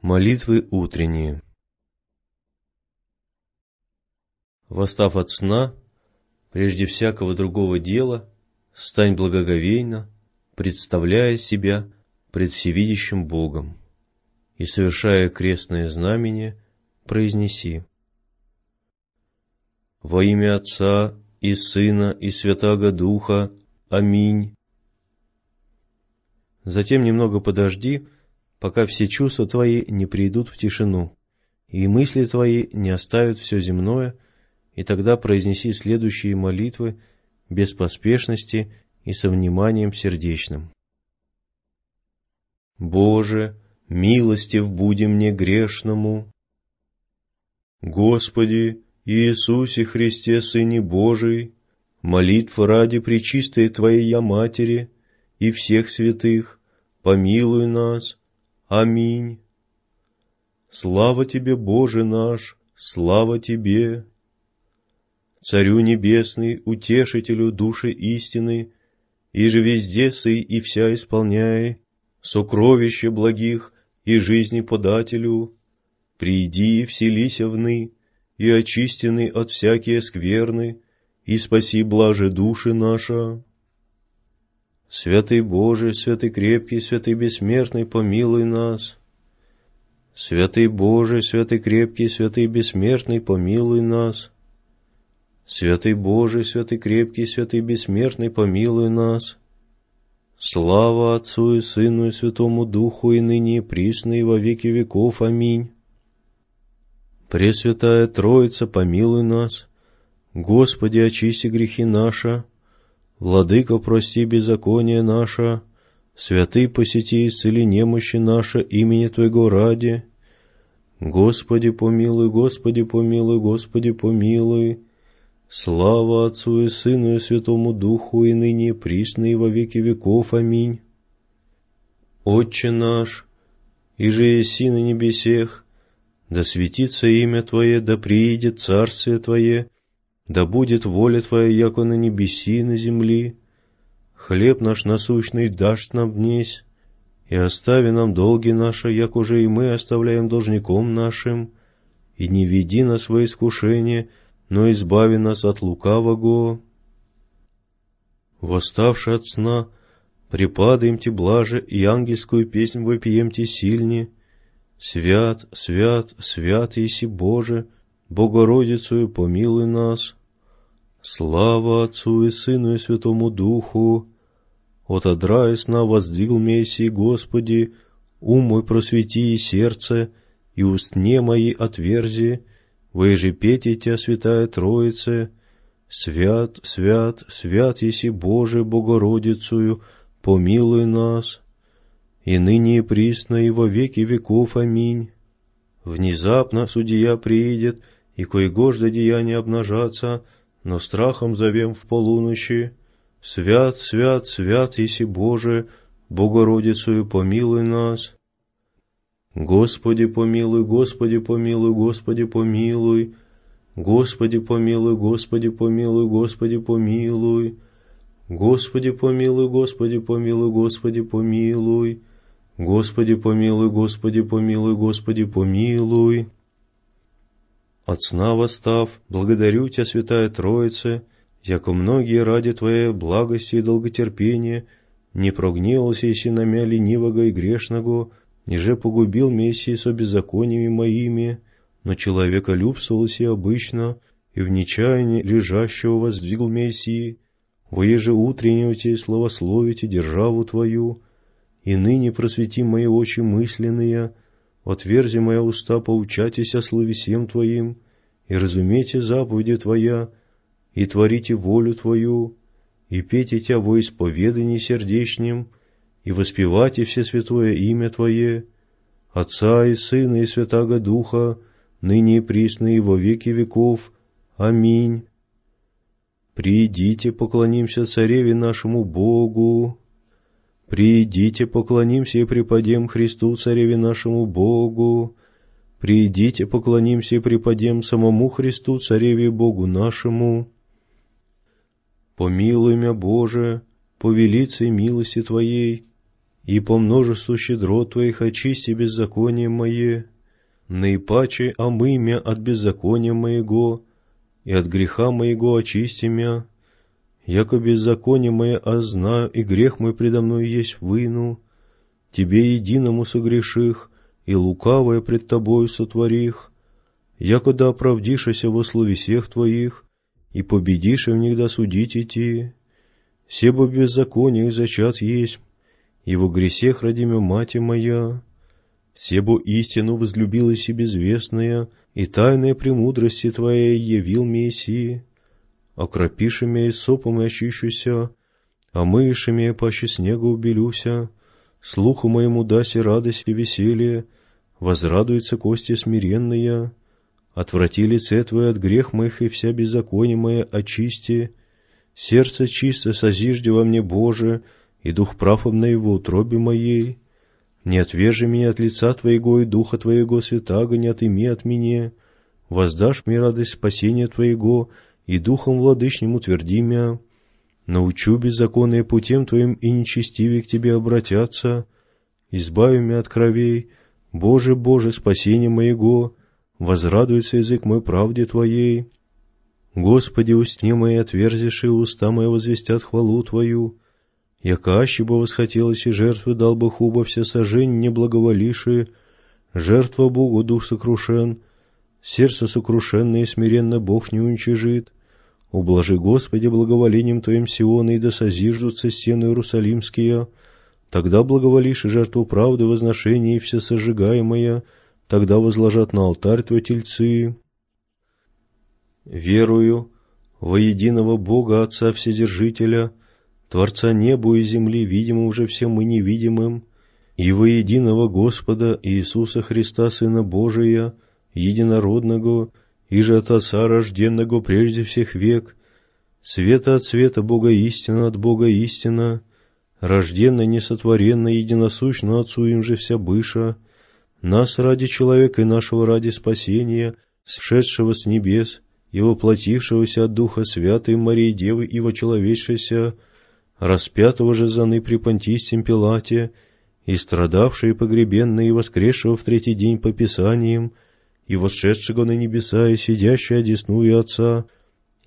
Молитвы утренние Восстав от сна, прежде всякого другого дела, стань благоговейно, представляя себя пред всевидящим Богом, и, совершая крестное знамение, произнеси «Во имя Отца и Сына и Святаго Духа, Аминь». Затем немного подожди пока все чувства твои не придут в тишину, и мысли твои не оставят все земное, и тогда произнеси следующие молитвы без поспешности и со вниманием сердечным. Боже, милостив буди мне грешному. Господи, Иисусе Христе, Сыне Божий, молитва ради причистой Твоей я Матери и всех святых, помилуй нас, Аминь. Слава Тебе, Боже наш, слава Тебе! Царю Небесный, Утешителю души истины, и же везде сый и вся исполняй, сокровище благих и жизни подателю, приди и вселися вны, и очистены от всякие скверны, и спаси блаже души наша. Святый Боже, святый крепкий, святый бессмертный, помилуй нас. Святый Боже, святый крепкий, святый бессмертный, помилуй нас. Святый Боже, святый крепкий, святый бессмертный, помилуй нас. Слава Отцу и Сыну и Святому Духу, и ныне и присно, и во веки веков. Аминь. Пресвятая Троица, помилуй нас. Господи, очисти грехи наши. Владыко, прости беззаконие наше, святый посети исцели немощи наше имени Твоего ради. Господи, помилуй, Господи, помилуй, Господи, помилуй. Слава Отцу и Сыну и Святому Духу, и ныне и присно, и во веки веков. Аминь. Отче наш, и же еси на небесех, да светится имя Твое, да приидет Царствие Твое, да будет воля Твоя, яко на небеси и на земли. Хлеб наш насущный дашь нам днесь, и остави нам долги наши, як уже и мы оставляем должником нашим, и не веди нас во искушение, но избави нас от лукавого. Восставши от сна, припадаем те блаже и ангельскую песнь те сильнее, «Свят, свят, свят еси Боже, Богородицею помилуй нас!» Слава Отцу и Сыну и Святому Духу! От одра и сна воздвиг Мессии Господи, ум мой просвети и сердце, и устне мои отверзи, вы же пейте Тя, Святая Троице, свят, свят, свят еси Боже Богородицую помилуй нас, и ныне и присно, и во веки веков. Аминь. Внезапно судья приидет, и коегожды деяния обнажатся, — но страхом зовем в полуночи, «Свят, свят, свят, еси Боже, Богородицею помилуй нас!» «Господи, помилуй, Господи, помилуй, Господи, помилуй!» «Господи, помилуй, Господи, помилуй, Господи, помилуй!» «Господи, помилуй, Господи, помилуй, Господи, помилуй!» «Господи, помилуй, Господи, помилуй, Господи, помилуй!» От сна восстав, благодарю Тебя, Святая Троица, яко многие ради Твоей благости и долготерпения не прогнилось еси на мя ленивого и грешного, неже погубил мессии со беззакониями моими, но человека любствовался обычно, и в нечаянии лежащего воздвигл Мессии, во еже утренневате и славословите державу Твою, и ныне просвети мои очи мысленные, отверзи моя уста, поучайтесь о слове всем Твоим, и разумейте заповеди Твоя, и творите волю Твою, и пейте Тя во исповедании сердечнем, и воспевайте все святое имя Твое, Отца и Сына и Святаго Духа, ныне и присно и во веки веков. Аминь. Придите, поклонимся Цареве нашему Богу. Придите, поклонимся и преподем Христу, Цареве нашему Богу. Придите, поклонимся и преподем самому Христу, Цареве Богу нашему. Помилуй мя, Боже, по велице милости Твоей, и по множеству щедро Твоих очисти беззаконие мое, наипаче омы мя от беззакония моего, и от греха моего очисти мя, яко беззаконие мое ознаю, и грех мой предо мною есть выну. Тебе единому согреших, и лукавое пред тобою сотворих, яко да оправдишеся во слове всех твоих, и победишь и в них да судить идти. Себо беззаконие их зачат есть, и во гресех родимя мати моя. Себо истину возлюбила себе безвестная, и тайная премудрости твоя явил Мессии, окропишеме и сопом ощущуся, а мышами паще снега убелюся, слуху моему даси радость и веселье, возрадуется кости смиренная, отврати лице твое от грех моих и вся беззаконие мое очисти, сердце чисто созижди во мне, Боже, и дух прав на его утробе моей. Не отвержи меня от лица Твоего и Духа Твоего, святаго, не отыми от меня. Воздашь мне радость спасения Твоего и духом владычным утверди Научу беззаконные путем Твоим и нечестивее к Тебе обратятся. избавимя от кровей. Боже, Боже, спасение моего, возрадуется язык мой правде Твоей. Господи, устни мои отверзишь, и уста мои возвестят хвалу Твою. Яка бы восхотелось, и жертвы дал бы хуба все сожень неблаговолиши, жертва Богу дух сокрушен, сердце сокрушенное и смиренно Бог не уничижит. Ублажи, Господи, благоволением Твоим Сиона, и да созиждутся стены Иерусалимские. Тогда благоволишь и жертву правды, возношение и всесожигаемое, тогда возложат на алтарь Твои тельцы. Верую во единого Бога, Отца Вседержителя, Творца неба и земли, видимым уже всем и невидимым, и во единого Господа Иисуса Христа, Сына Божия, Единородного, иже от Отца, рожденного прежде всех век, света от света Бога истина, от Бога истина, рожденно несотворенно, единосущно Отцу им же вся быша, нас ради человека и нашего ради спасения, сшедшего с небес, и воплотившегося от Духа Святой Марии Девы и вочеловечшейся, распятого же заны при Понтистем Пилате, и страдавшие погребенные и воскресшего в третий день по Писаниям, и восшедшего на небеса, и сидящего одесную Отца,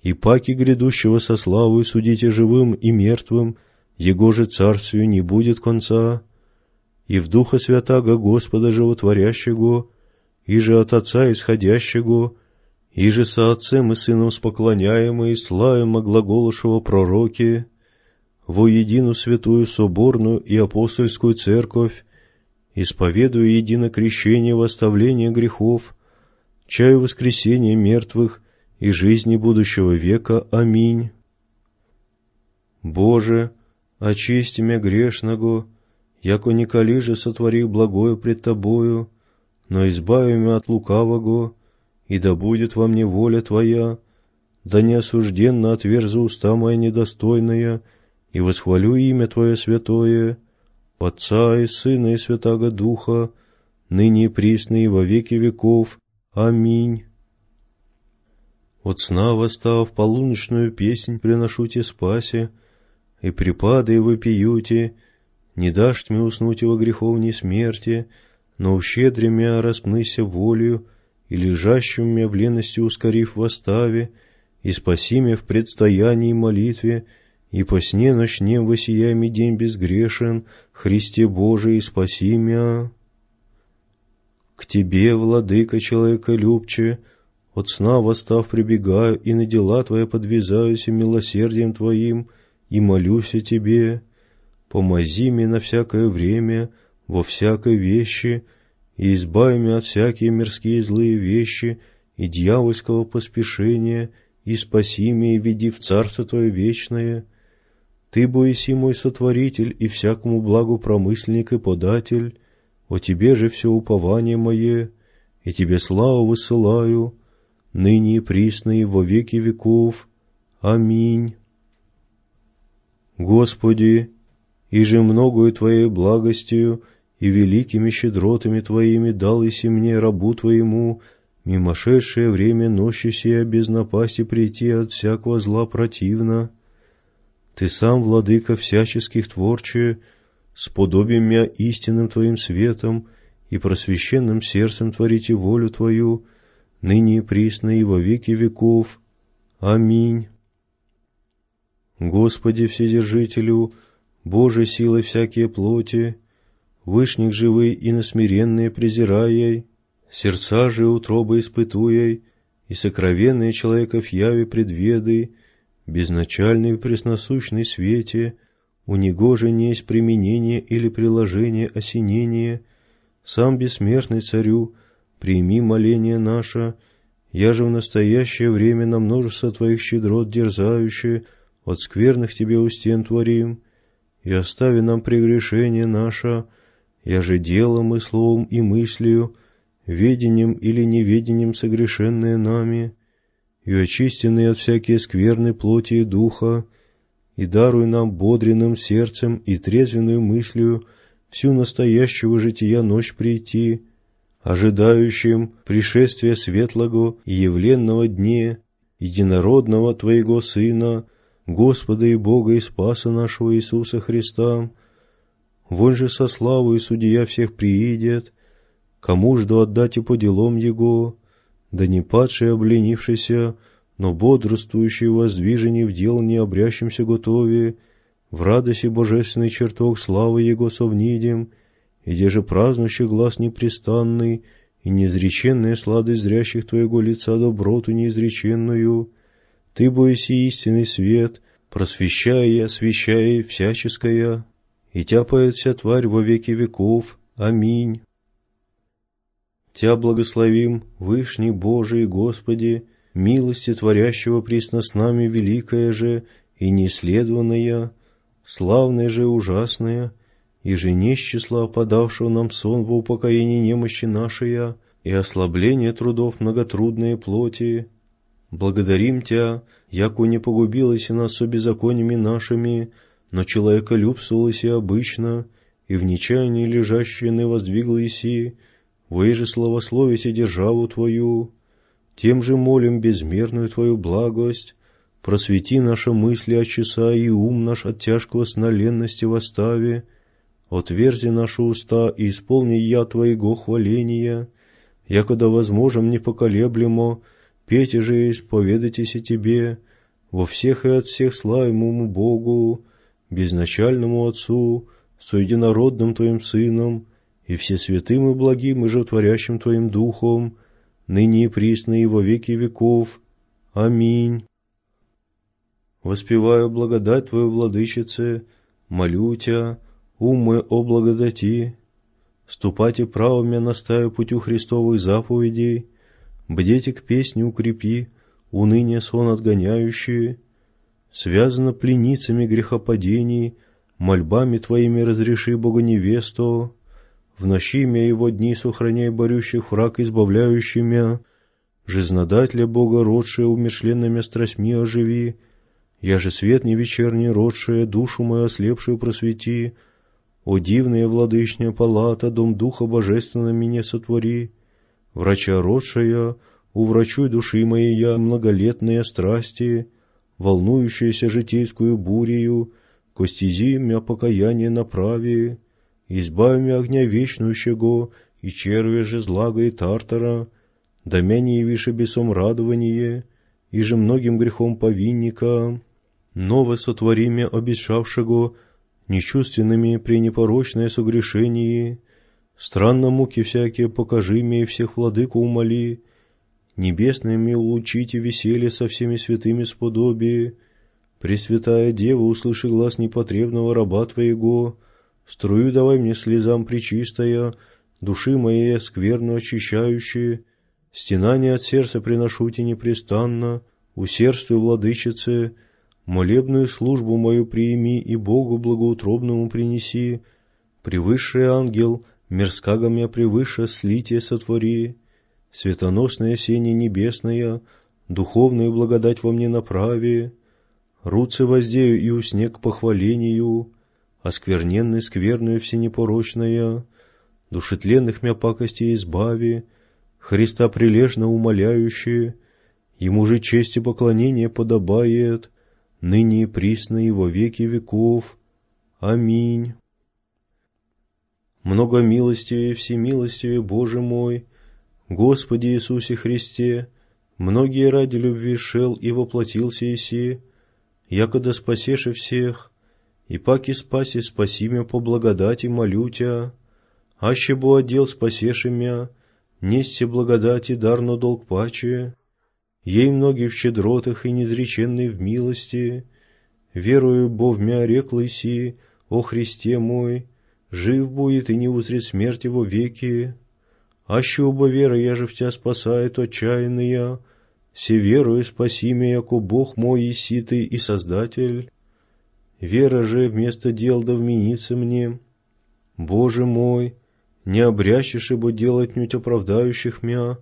и паки грядущего со славой судите живым и мертвым, Его же царствию не будет конца, и в Духа Святаго Господа Животворящего, и же от Отца Исходящего, и же со Отцем и Сыном споклоняемо и славимо глаголушего пророки, во едину святую соборную и апостольскую церковь, исповедуя единокрещение в оставление грехов, чаю воскресения мертвых и жизни будущего века. Аминь. Боже, очисти мя грешного, яко николи же сотвори благое пред Тобою, но избави мя от лукавого, и да будет во мне воля Твоя, да не осужденно отверзу уста моя недостойная, и восхвалю имя Твое святое, Отца и Сына и Святаго Духа, ныне и присно и во веки веков. Аминь. От сна восстав, полуночную песнь приношу те спасе, и припады вопиюте, не дашь мне уснуть во греховней смерти, но ущедри мя распнися волею, и лежащим мя в лености ускорив восставе, и спаси мя в предстоянии молитве, и по сне ночне восиями день безгрешен, Христе Божий, спаси мя. К тебе, владыка человека любче, от сна восстав прибегаю, и на дела твои подвязаюсь, и милосердием твоим, и молюсь о тебе. Помози мне на всякое время, во всякой вещи, и избави меня от всякие мирские злые вещи и дьявольского поспешения, и спаси меня и веди в царство твое вечное. Ты, Боиси, мой сотворитель и всякому благу промышленник и податель, о Тебе же все упование мое, и Тебе славу высылаю, ныне и присно во веки веков. Аминь. Господи, и же многою Твоей благостью и великими щедротами Твоими дал иси мне, рабу Твоему, мимошедшее время ночи сия без напасти прийти от всякого зла противно. Ты сам, владыка всяческих творче, с подобием мя истинным Твоим светом и просвященным сердцем творите волю Твою, ныне и присно и во веки веков. Аминь. Господи Вседержителю, Боже силы всякие плоти, Вышних живы и насмиренные презирай, Сердца же утробы испытуй, И сокровенные человеков яви предведы, Безначальный в пресносущной свете, у него же не есть применение или приложение осенения, сам бессмертный царю, прими моление наше, я же в настоящее время на множество твоих щедрот дерзающие, от скверных тебе устен творим, и остави нам прегрешение наше, я же делом и словом и мыслью, ведением или неведением согрешенное нами, и очистенные от всякие скверны плоти и духа, и даруй нам бодренным сердцем и трезвенную мыслью всю настоящего жития ночь прийти, ожидающим пришествия светлого и явленного дне, единородного Твоего Сына, Господа и Бога и Спаса нашего Иисуса Христа. Вон же со славой судья всех приидет, кому жду отдать и по делам Его, да не падший обленившийся, но бодрствующий воздвижение в дел не обрящимся готове, в радости божественный чертог славы Его совнидем, и где же празднущий глаз непрестанный, и неизреченная сладость зрящих Твоего лица доброту неизреченную, Ты, бойся истинный свет, просвещая и освещая всяческое, и тяпает вся тварь во веки веков. Аминь. Тя благословим, Вышний Божий Господи, милости творящего присно с нами великая же и неисследованное, славная же ужасная, и же не с числа опадавшего нам сон во упокоении немощи нашей и ослабление трудов многотрудные плоти. Благодарим Тя, яко не погубилось и нас со беззакониями нашими, но человека любствовалось и обычно, и в нечаянии лежащее не воздвигло иси, вы же славословите державу Твою, тем же молим безмерную Твою благость, просвети наши мысли от часа и ум наш от тяжкого сна в оставе, отверзи наши уста и исполни я Твоего хваления, якода возможем непоколеблемо, пейте же и исповедайтесь и Тебе, во всех и от всех славимому Богу, безначальному Отцу, соединородным Твоим Сыном, и все святым и благим и животворящим Твоим Духом, ныне и присно и во веки веков. Аминь. Воспеваю благодать Твою, Владычице, молю Тебя, умы о благодати. Ступайте правыми на стаю путю Христовых заповедей, бдите к песне укрепи, уныние сон отгоняющие. Связано пленницами грехопадений, мольбами Твоими разреши, Богоневесту, в ночи мя его дни сохраняй борющих враг избавляющий мя, жизнодателя Бога родшая умершленными страстьми оживи, я же свет не вечерний родшая, душу мою ослепшую просвети, о дивная владычня палата, дом духа божественно меня сотвори, врача родшая, у врачу души моей я многолетные страсти, волнующаяся житейскую бурею, костези мя покаяние направи, избави меня огня вечнущего, и червя же злага и тартара, да мя не явишь бесом радование, и же многим грехом повинника, ново сотвори мя обещавшего, нечувственными при непорочное согрешение, странно муки всякие покажи мне и всех владыку умоли, небесными улучите веселье со всеми святыми сподобие, Пресвятая Дева, услыши глаз непотребного раба Твоего, Струю давай мне слезам причистая, души мои скверну очищающие, стенание от сердца приношу тебе непрестанно, усердствуй, владычице, молебную службу мою приими и Богу благоутробному принеси, превысший ангел, мирскаго меня превыше, слитие сотвори, светоносное сене небесное, духовную благодать во мне направи, руце воздею и уснег похвалению, оскверненной скверную всенепорочная, душетленных мя пакостей избави, Христа прилежно умоляющие, Ему же честь и поклонение подобает, ныне и присно и во веки веков. Аминь. Много милостивее, всемилостивее, Боже мой, Господи Иисусе Христе, многие ради любви шел и воплотился Иси, якода спасеши всех, и паки спаси, спаси мя по благодати, молю тя, аще бо отдел спасеши мя, несте благодати, дарно долг паче, ей многие в щедротах и незреченные в милости, верую бо в мя реклый си, о Христе мой, жив будет и не узрит смерть его веки, аще оба вера я же в тебя спасает отчаянная, се верую спаси меня, яко Бог мой и ситый и Создатель». Вера же вместо дел да вменится мне. Боже мой, не обрящешь, ибо делать нють оправдающих мя,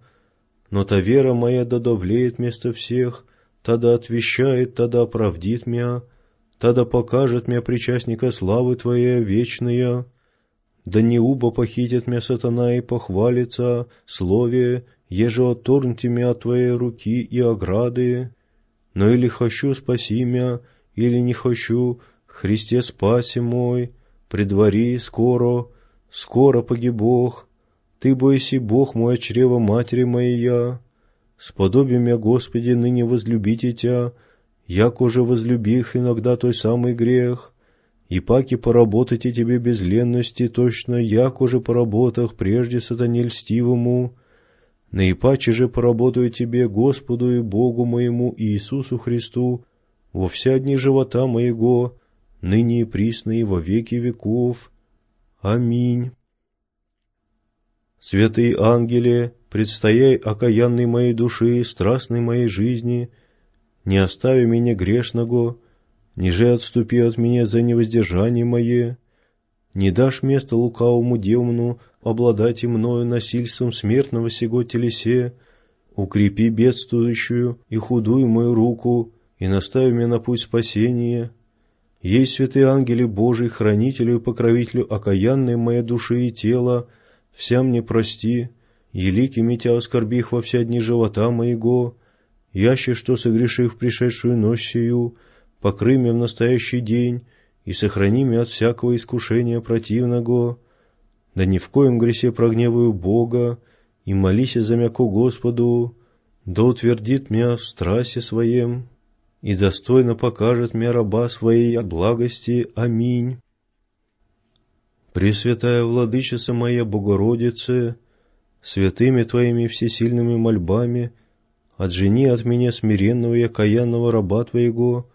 но та вера моя да давлеет вместо всех, тогда отвещает, тогда оправдит мя, тогда покажет мя причастника славы Твоя вечная. Да не уба похитит мя сатана и похвалится, слове, еже отторньте мя от Твоей руки и ограды, но или хочу спаси мя, или не хочу, Христе спаси мой, предвари скоро, скоро погибох, Ты бойся, Бог мой, чрево матери моя, сподобим я, Господи, ныне возлюбите Тя, як уже возлюбих иногда той самый грех, и паки поработайте тебе без ленности, точно як уже поработах прежде сатане льстивому, наипаче же поработаю тебе, Господу и Богу моему Иисусу Христу, во все дни живота моего, ныне и присно и во веки веков. Аминь. Святые ангеле, предстояй окаянной моей души, страстной моей жизни, не остави меня грешного, ниже отступи от меня за невоздержание мое, не дашь места лукавому демону обладать и мною насильством смертного сего телесе, укрепи бедствующую и худую мою руку, и настави меня на путь спасения. Ей, святые ангели Божий, хранителю и покровителю окаянной моей души и тела, вся мне прости, елики митя оскорбих во все дни живота моего, яще, что согрешив пришедшую ночь сию, покры меня в настоящий день и сохрани меня от всякого искушения противного, да ни в коем гресе прогневаю Бога, и молись за мяку Господу, да утвердит меня в страсе своем и достойно покажет мераба своей благости. Аминь. Пресвятая Владычица моя Богородице, святыми Твоими всесильными мольбами, отжени от меня смиренного и окаянного раба Твоего,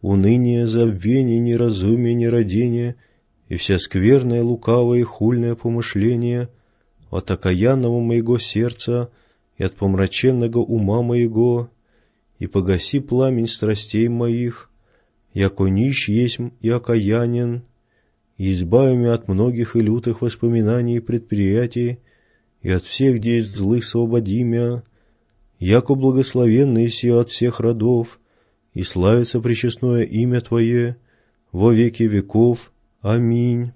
уныние, забвение, неразумие, нерадение и все скверное, лукавое и хульное помышление от окаянного моего сердца и от помраченного ума моего, и погаси пламень страстей моих, яко нищ есть и окаянен, и избави меня от многих и лютых воспоминаний и предприятий, и от всех действ злых свободи меня, яко благословенный сие от всех родов, и славится пречестное имя Твое во веки веков. Аминь.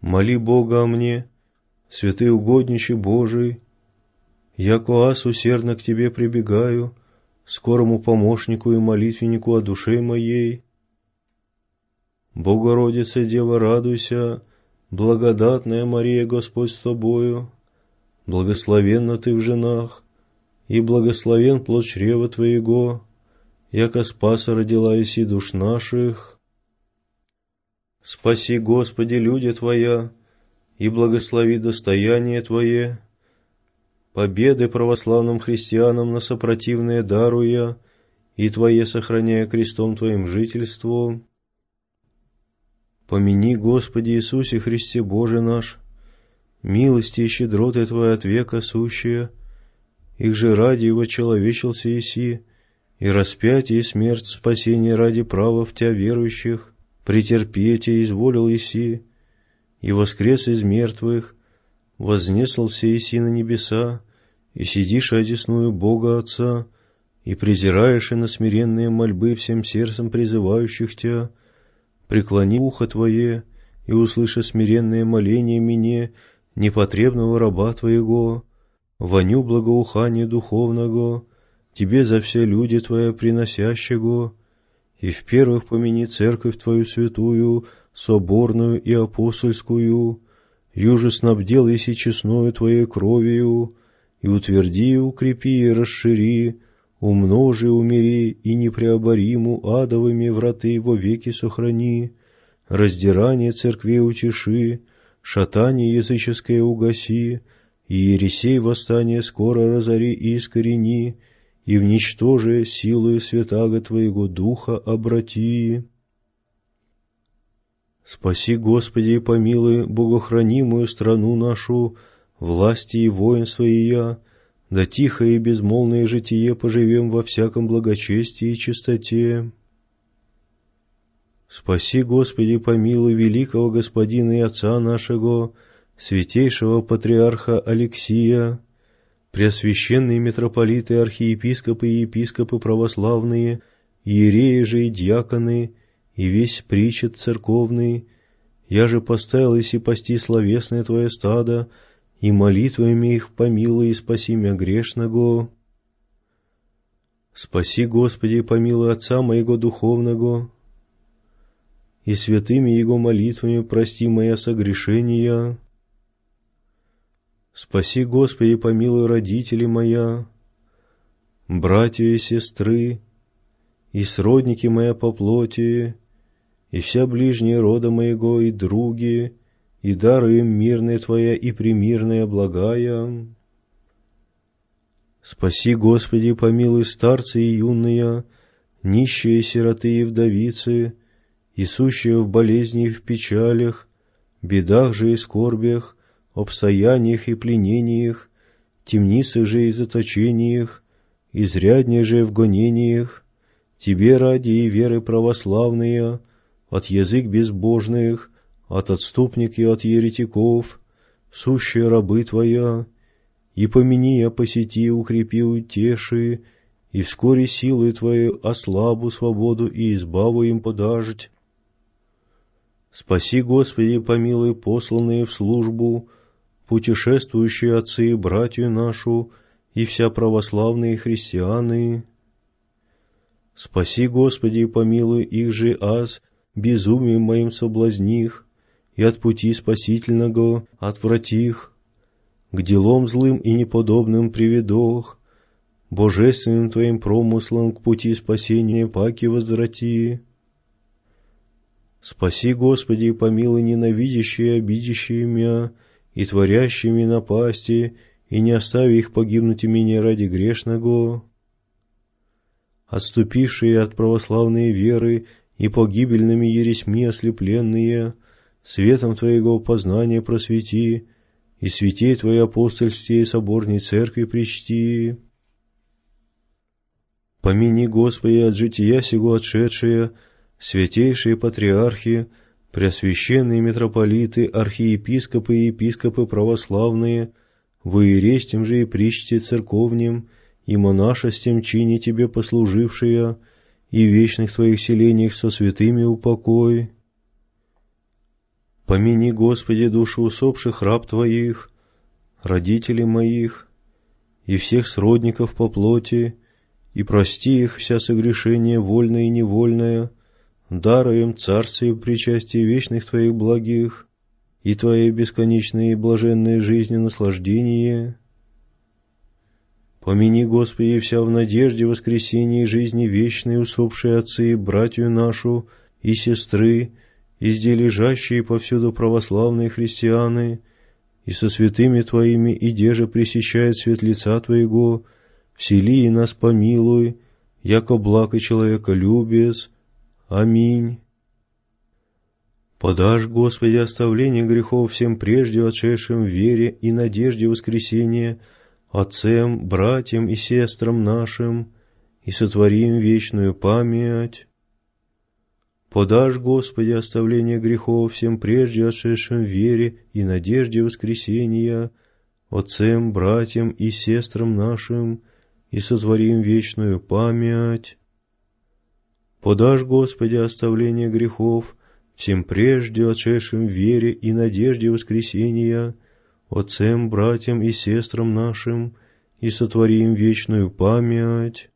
Моли Бога о мне, святый угодничий Божий, я, Коас, усердно к тебе прибегаю, скорому помощнику и молитвеннику о душе моей. Богородица, Дева, радуйся, благодатная Мария, Господь с тобою, благословенна ты в женах, и благословен плод чрева твоего, яко спаса родила и душ наших. Спаси, Господи, люди Твоя, и благослови достояние Твое, победы православным христианам на сопротивное даруя, и Твое сохраняя крестом Твоим жительство. Помяни, Господи Иисусе Христе Боже наш, милости и щедроты Твои от века сущие, их же ради его человечился Иси, и распятие и смерть спасение ради права в Тебя верующих, претерпеть и изволил Иси, и воскрес из мертвых, вознеслся еси на небеса, и сидишь одесную Бога Отца, и презираешь и на смиренные мольбы всем сердцем призывающих Тебя, преклони ухо Твое, и услыша смиренные моления мне, непотребного раба Твоего, воню благоухание духовного, Тебе за все люди Твое приносящего, и в первых помяни церковь Твою святую, соборную и апостольскую, Юже снабдил и сечесную Твоей кровью, и утверди, укрепи и расшири, умножи, умери, и непреобориму адовыми враты во веки сохрани, раздирание церкви утеши, шатание языческое угаси, и ересей восстание скоро разори и искорени, и в ничтоже силы святаго Твоего Духа обрати. Спаси, Господи, и помилуй богохранимую страну нашу, власти и воинство и я, да тихое и безмолвное житие поживем во всяком благочестии и чистоте. Спаси, Господи, помилуй великого Господина и Отца нашего, святейшего патриарха Алексия, преосвященные митрополиты, архиепископы и епископы православные, иереи же и диаконы, и весь причет церковный, я же поставил и пасти словесное твое стадо, и молитвами их помилуй и спаси мя грешного. Спаси, Господи, помилуй отца моего духовного, и святыми его молитвами прости моя согрешения. Спаси, Господи, помилуй родители моя, братья и сестры, и сродники моя по плоти, и вся ближняя рода моего, и други, и дары им мирные Твоя, и примирная благая. Спаси, Господи, помилуй старцы и юные, нищие сироты и вдовицы, и сущие в болезни и в печалях, бедах же и скорбях, обстояниях и пленениях, темницах же и заточениях, изряднее же в гонениях, Тебе ради и веры православные – от язык безбожных, от отступник и от еретиков, сущие рабы Твоя, и помяни, я посети, укрепи, утеши, и вскоре силы Твои ослабу свободу и избаву им подаждь. Спаси, Господи, помилуй посланные в службу, путешествующие отцы и братью нашу, и вся православные христианы. Спаси, Господи, помилуй их же аз, безумием моим соблазних, и от пути спасительного отвратих, к делом злым и неподобным приведох, божественным твоим промыслом к пути спасения паки возврати. Спаси, Господи, и помилуй ненавидящие и обидящие меня, и творящими напасти, и не остави их погибнуть и меня ради грешного. Отступившие от православной веры и погибельными ересьми ослепленные, светом Твоего познания просвети, и святей Твоей апостольстве и соборней церкви причти. Помяни, Господи, от жития сего отшедшие, святейшие патриархи, преосвященные митрополиты, архиепископы и епископы православные, воерестем же и причте церковнем, и монашестем чине Тебе послужившие, и вечных Твоих селениях со святыми упокой. Помяни, Господи, души усопших раб Твоих, родителей моих и всех сродников по плоти, и прости их вся согрешение вольное и невольное, даруй им царствие причастие вечных Твоих благих и Твоей бесконечной и блаженной жизни наслаждение, Помяни, Господи, вся в надежде воскресения и жизни вечной усопшие отцы и братью нашу, и сестры, и здесь лежащие повсюду православные христианы, и со святыми Твоими, и деже пресещает свет лица Твоего, всели и нас помилуй, яко благо человека любец. Аминь. Подашь, Господи, оставление грехов всем прежде отшедшим в вере и надежде воскресения, отцем, братьям и сестрам нашим, и сотворим вечную память. Подашь, Господи, оставление грехов всем прежде отшедшим в вере и надежде воскресения, отцем, братьям и сестрам нашим, и сотворим вечную память. Подашь, Господи, оставление грехов всем прежде отшедшим в вере и надежде воскресения, отцем, братьям и сестрам нашим, и сотвори им вечную память.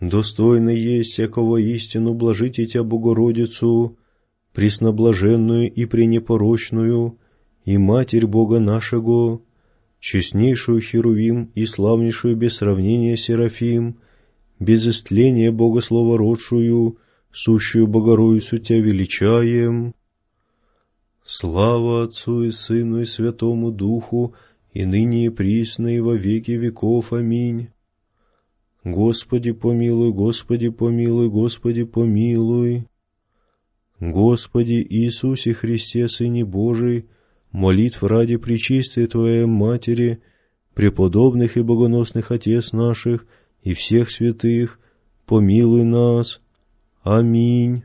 Достойно есть всякого истину блажить и Тя Богородицу, пресноблаженную и пренепорочную, и Матерь Бога нашего, честнейшую Херувим и славнейшую без сравнения Серафим, без истления Богослова родшую, сущую Богородицу тебя величаем. Слава Отцу и Сыну и Святому Духу, и ныне и присно, и во веки веков. Аминь. Господи, помилуй, Господи, помилуй, Господи, помилуй. Господи Иисусе Христе, Сыне Божий, молитв ради причистой Твоей Матери, преподобных и богоносных Отец наших и всех святых, помилуй нас. Аминь.